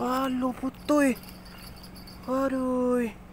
Aloh putui. Aduh.